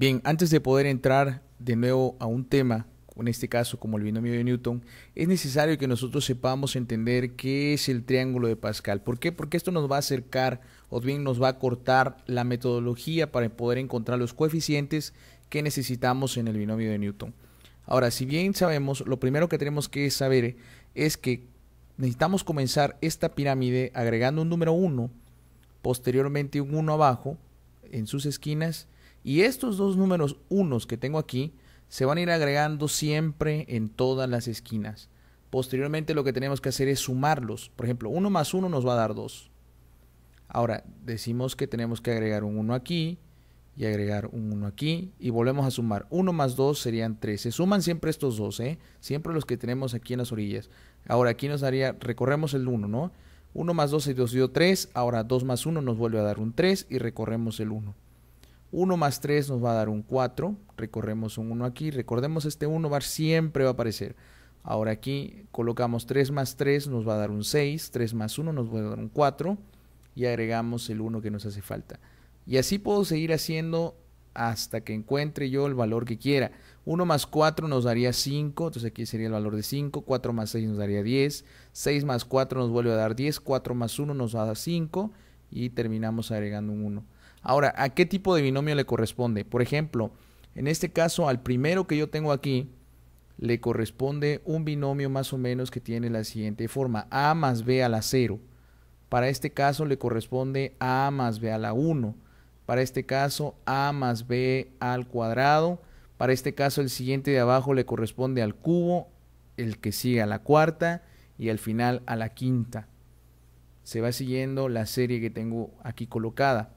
Bien, antes de poder entrar de nuevo a un tema, en este caso como el binomio de Newton, es necesario que nosotros sepamos entender qué es el triángulo de Pascal. ¿Por qué? Porque esto nos va a acercar o bien nos va a cortar la metodología para poder encontrar los coeficientes que necesitamos en el binomio de Newton. Ahora, si bien sabemos, lo primero que tenemos que saber es que necesitamos comenzar esta pirámide agregando un número 1, posteriormente un 1 abajo en sus esquinas, y estos dos números unos que tengo aquí se van a ir agregando siempre en todas las esquinas. Posteriormente lo que tenemos que hacer es sumarlos. Por ejemplo, 1 más 1 nos va a dar 2. Ahora, decimos que tenemos que agregar un 1 aquí y agregar un 1 aquí y volvemos a sumar. 1 más 2 serían 3. Se suman siempre estos dos, ¿eh? Siempre los que tenemos aquí en las orillas. Ahora, aquí nos daría, recorremos el 1, ¿no? 1 más 2 se dio 3, ahora 2 más 1 nos vuelve a dar un 3 y recorremos el 1. 1 más 3 nos va a dar un 4. Recorremos un 1 aquí. Recordemos, este 1 siempre va a aparecer. Ahora aquí colocamos 3 más 3 nos va a dar un 6. 3 más 1 nos va a dar un 4. Y agregamos el 1 que nos hace falta. Y así puedo seguir haciendo hasta que encuentre yo el valor que quiera. 1 más 4 nos daría 5, entonces aquí sería el valor de 5. 4 más 6 nos daría 10. 6 más 4 nos vuelve a dar 10. 4 más 1 nos va a dar 5. Y terminamos agregando un 1. Ahora, ¿a qué tipo de binomio le corresponde? Por ejemplo, en este caso, al primero que yo tengo aquí, le corresponde un binomio más o menos que tiene la siguiente forma, a más b a la 0. Para este caso le corresponde a más b a la 1. Para este caso, a más b al cuadrado. Para este caso, el siguiente de abajo le corresponde al cubo, el que sigue a la cuarta y al final a la quinta. Se va siguiendo la serie que tengo aquí colocada.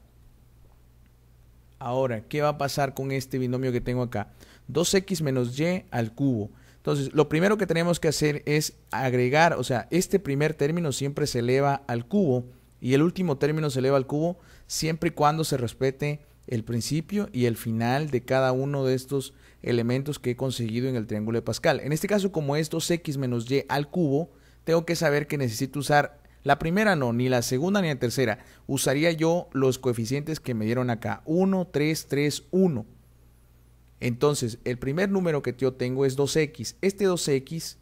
Ahora, ¿qué va a pasar con este binomio que tengo acá? 2x menos y al cubo. Entonces, lo primero que tenemos que hacer es agregar, o sea, este primer término siempre se eleva al cubo y el último término se eleva al cubo siempre y cuando se respete el principio y el final de cada uno de estos elementos que he conseguido en el triángulo de Pascal. En este caso, como es 2x menos y al cubo, tengo que saber que necesito usar la primera no, ni la segunda ni la tercera. Usaría yo los coeficientes que me dieron acá. 1, 3, 3, 1. Entonces, el primer número que yo tengo es 2x. Este 2x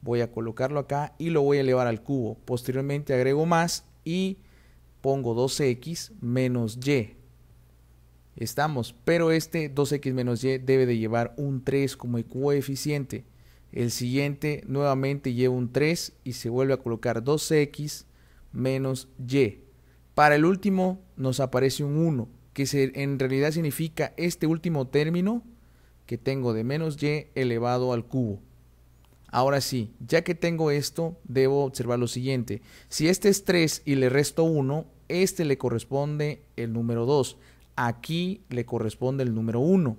voy a colocarlo acá y lo voy a elevar al cubo. Posteriormente agrego más y pongo 2x menos y. Estamos, pero este 2x menos y debe de llevar un 3 como coeficiente. El siguiente nuevamente lleva un 3 y se vuelve a colocar 2x menos y. Para el último nos aparece un 1, que se, en realidad significa este último término que tengo de menos y elevado al cubo. Ahora sí, ya que tengo esto, debo observar lo siguiente. Si este es 3 y le resto 1, este le corresponde el número 2. Aquí le corresponde el número 1,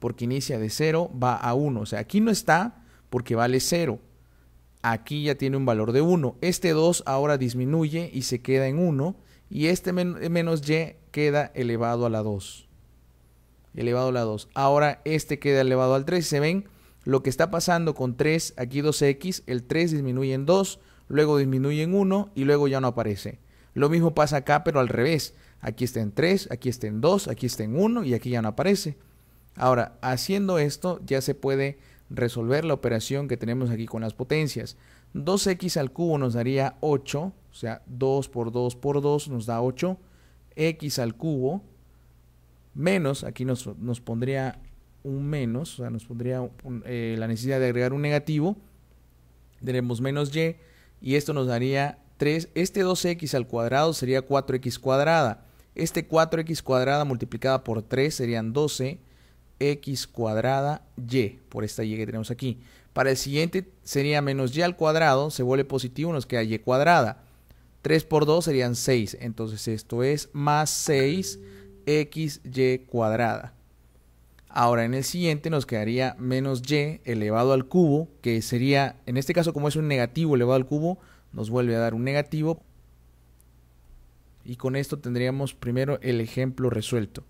porque inicia de 0, va a 1. O sea, aquí no está, porque vale 0. Aquí ya tiene un valor de 1. Este 2 ahora disminuye y se queda en 1. Y este menos y queda elevado a la 2. Elevado a la 2. Ahora este queda elevado al 3. Se ven lo que está pasando con 3, aquí 2x, el 3 disminuye en 2, luego disminuye en 1 y luego ya no aparece. Lo mismo pasa acá, pero al revés. Aquí está en 3, aquí está en 2, aquí está en 1 y aquí ya no aparece. Ahora, haciendo esto ya se puede resolver la operación que tenemos aquí con las potencias. 2x al cubo nos daría 8, o sea, 2 por 2 por 2 nos da 8. x al cubo menos, aquí nos, nos pondría un menos, o sea, nos pondría eh, la necesidad de agregar un negativo. Tenemos menos y y esto nos daría 3. Este 2x al cuadrado sería 4x cuadrada. Este 4x cuadrada multiplicada por 3 serían 12 x cuadrada y, por esta y que tenemos aquí. Para el siguiente sería menos y al cuadrado, se vuelve positivo, nos queda y cuadrada. 3 por 2 serían 6, entonces esto es más 6 y cuadrada. Ahora en el siguiente nos quedaría menos y elevado al cubo, que sería, en este caso como es un negativo elevado al cubo, nos vuelve a dar un negativo. Y con esto tendríamos primero el ejemplo resuelto.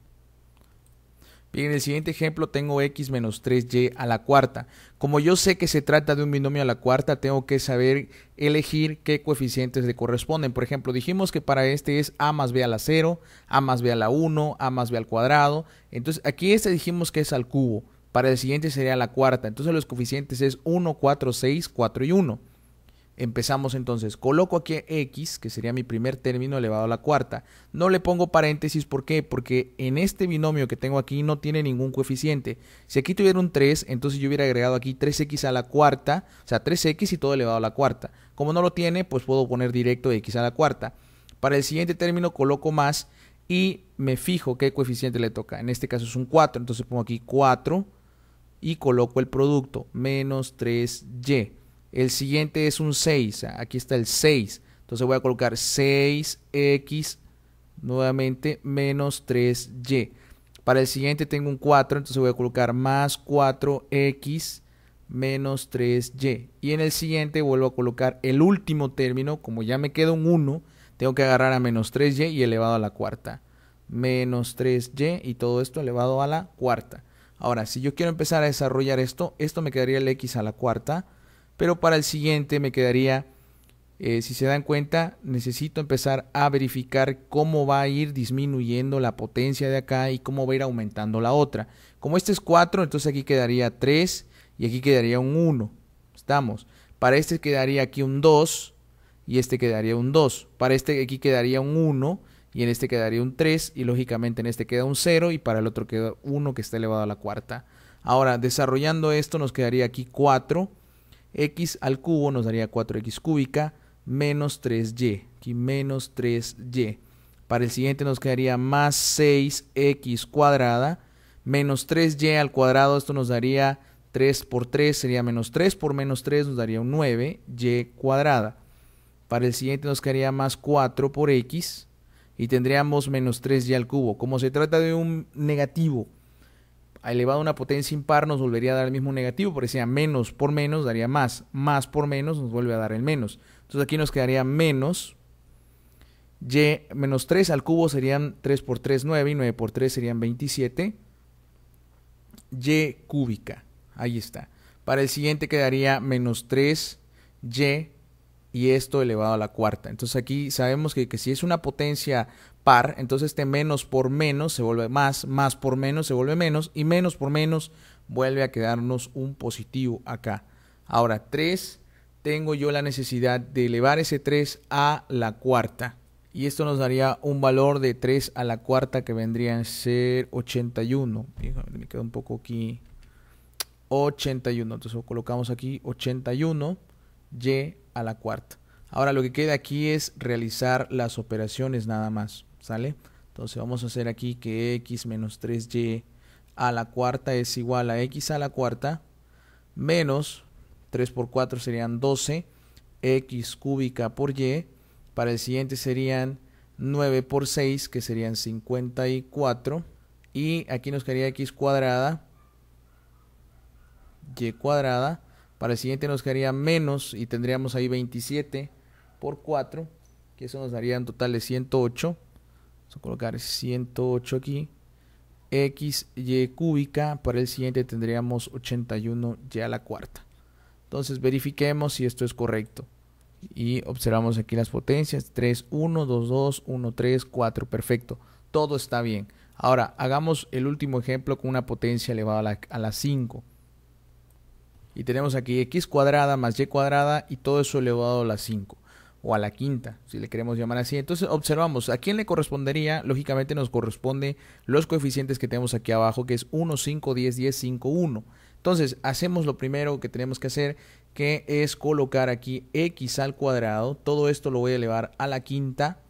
Bien, en el siguiente ejemplo tengo x menos 3y a la cuarta. Como yo sé que se trata de un binomio a la cuarta, tengo que saber elegir qué coeficientes le corresponden. Por ejemplo, dijimos que para este es a más b a la 0, a más b a la 1, a más b al cuadrado. Entonces aquí este dijimos que es al cubo. Para el siguiente sería la cuarta. Entonces los coeficientes es 1, 4, 6, 4 y 1. Empezamos entonces, coloco aquí X, que sería mi primer término elevado a la cuarta. No le pongo paréntesis, ¿por qué? Porque en este binomio que tengo aquí no tiene ningún coeficiente. Si aquí tuviera un 3, entonces yo hubiera agregado aquí 3X a la cuarta, o sea, 3X y todo elevado a la cuarta. Como no lo tiene, pues puedo poner directo X a la cuarta. Para el siguiente término coloco más y me fijo qué coeficiente le toca. En este caso es un 4, entonces pongo aquí 4 y coloco el producto, menos 3Y el siguiente es un 6. Aquí está el 6. Entonces voy a colocar 6x nuevamente menos 3y. Para el siguiente tengo un 4, entonces voy a colocar más 4x menos 3y. Y en el siguiente vuelvo a colocar el último término, como ya me queda un 1, tengo que agarrar a menos 3y y elevado a la cuarta. Menos 3y y todo esto elevado a la cuarta. Ahora, si yo quiero empezar a desarrollar esto, esto me quedaría el x a la cuarta pero para el siguiente me quedaría, eh, si se dan cuenta, necesito empezar a verificar cómo va a ir disminuyendo la potencia de acá y cómo va a ir aumentando la otra. Como este es 4, entonces aquí quedaría 3 y aquí quedaría un 1. Estamos. Para este quedaría aquí un 2 y este quedaría un 2. Para este aquí quedaría un 1 y en este quedaría un 3 y lógicamente en este queda un 0 y para el otro queda 1 que está elevado a la cuarta. Ahora, desarrollando esto nos quedaría aquí 4 x al cubo nos daría 4x cúbica menos 3y. Aquí menos 3y. Para el siguiente nos quedaría más 6x cuadrada menos 3y al cuadrado. Esto nos daría 3 por 3 sería menos 3 por menos 3 nos daría un 9y cuadrada. Para el siguiente nos quedaría más 4 por x y tendríamos menos 3y al cubo. Como se trata de un negativo elevado a una potencia impar nos volvería a dar el mismo negativo, porque sea menos por menos daría más, más por menos nos vuelve a dar el menos. Entonces aquí nos quedaría menos y menos 3 al cubo serían 3 por 3, 9, y 9 por 3 serían 27. Y cúbica, ahí está. Para el siguiente quedaría menos 3 y y esto elevado a la cuarta. Entonces aquí sabemos que, si es una potencia par, entonces este menos por menos se vuelve más, más por menos se vuelve menos y menos por menos vuelve a quedarnos un positivo acá. Ahora 3, tengo yo la necesidad de elevar ese 3 a la cuarta. Y esto nos daría un valor de 3 a la cuarta que vendría a ser 81. Me queda un poco aquí. 81. Entonces colocamos aquí 81 y a la cuarta. Ahora lo que queda aquí es realizar las operaciones nada más, ¿sale? Entonces vamos a hacer aquí que x menos 3y a la cuarta es igual a x a la cuarta menos 3 por 4 serían 12 x cúbica por y. Para el siguiente serían 9 por 6 que serían 54 y aquí nos quedaría x cuadrada y cuadrada para el siguiente nos quedaría menos y tendríamos ahí 27 por 4, que eso nos daría un total de 108. Vamos a colocar 108 aquí. XY cúbica, para el siguiente tendríamos 81 ya a la cuarta. Entonces verifiquemos si esto es correcto. Y observamos aquí las potencias, 3, 1, 2, 2, 1, 3, 4, perfecto. Todo está bien. Ahora, hagamos el último ejemplo con una potencia elevada a la 5. Y tenemos aquí x cuadrada más y cuadrada y todo eso elevado a la 5 o a la quinta, si le queremos llamar así. Entonces observamos, ¿a quién le correspondería? Lógicamente nos corresponde los coeficientes que tenemos aquí abajo, que es 1, 5, 10, 10, 5, 1. Entonces hacemos lo primero que tenemos que hacer, que es colocar aquí x al cuadrado. Todo esto lo voy a elevar a la quinta.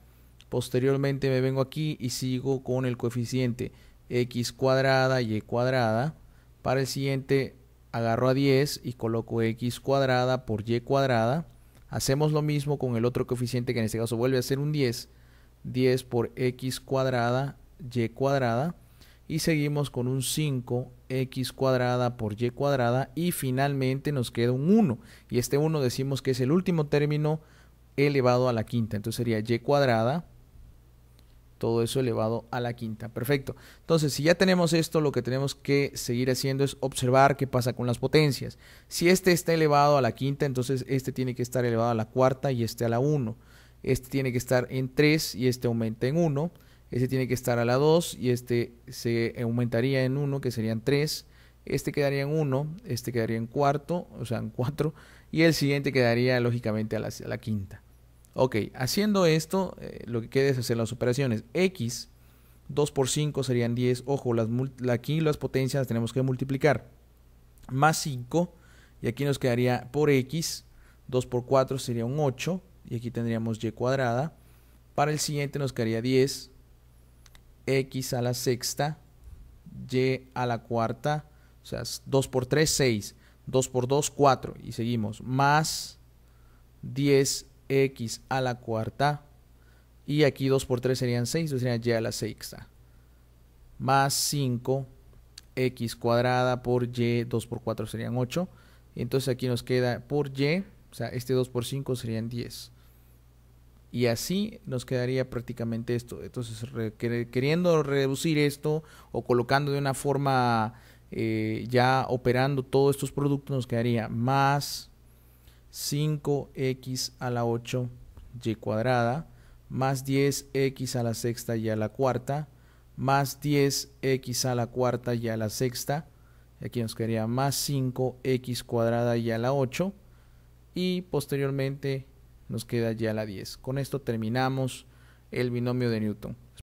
Posteriormente me vengo aquí y sigo con el coeficiente x cuadrada y cuadrada. Para el siguiente agarro a 10 y coloco x cuadrada por y cuadrada. Hacemos lo mismo con el otro coeficiente que en este caso vuelve a ser un 10. 10 por x cuadrada, y cuadrada. Y seguimos con un 5, x cuadrada por y cuadrada. Y finalmente nos queda un 1. Y este 1 decimos que es el último término elevado a la quinta. Entonces sería y cuadrada todo eso elevado a la quinta. Perfecto. Entonces, si ya tenemos esto, lo que tenemos que seguir haciendo es observar qué pasa con las potencias. Si este está elevado a la quinta, entonces este tiene que estar elevado a la cuarta y este a la 1. Este tiene que estar en 3 y este aumenta en 1. Este tiene que estar a la 2 y este se aumentaría en 1, que serían 3. Este quedaría en 1, este quedaría en cuarto, o sea, en 4. Y el siguiente quedaría lógicamente a la, a la quinta. Ok, haciendo esto, eh, lo que queda es hacer las operaciones. X, 2 por 5 serían 10. Ojo, las, aquí las potencias las tenemos que multiplicar. Más 5, y aquí nos quedaría por X, 2 por 4 sería un 8, y aquí tendríamos Y cuadrada. Para el siguiente nos quedaría 10, X a la sexta, Y a la cuarta, o sea, 2 por 3, 6, 2 por 2, 4, y seguimos. Más 10 x a la cuarta. Y aquí 2 por 3 serían 6, entonces sería y a la sexta. Más 5 x cuadrada por y, 2 por 4 serían 8. Y Entonces aquí nos queda por y, o sea, este 2 por 5 serían 10. Y así nos quedaría prácticamente esto. Entonces, queriendo reducir esto o colocando de una forma eh, ya operando todos estos productos, nos quedaría más 5x a la 8y cuadrada más 10x a la sexta y a la cuarta más 10x a la cuarta y a la sexta. aquí nos quedaría más 5x cuadrada y a la 8 y posteriormente nos queda ya la 10. Con esto terminamos el binomio de Newton.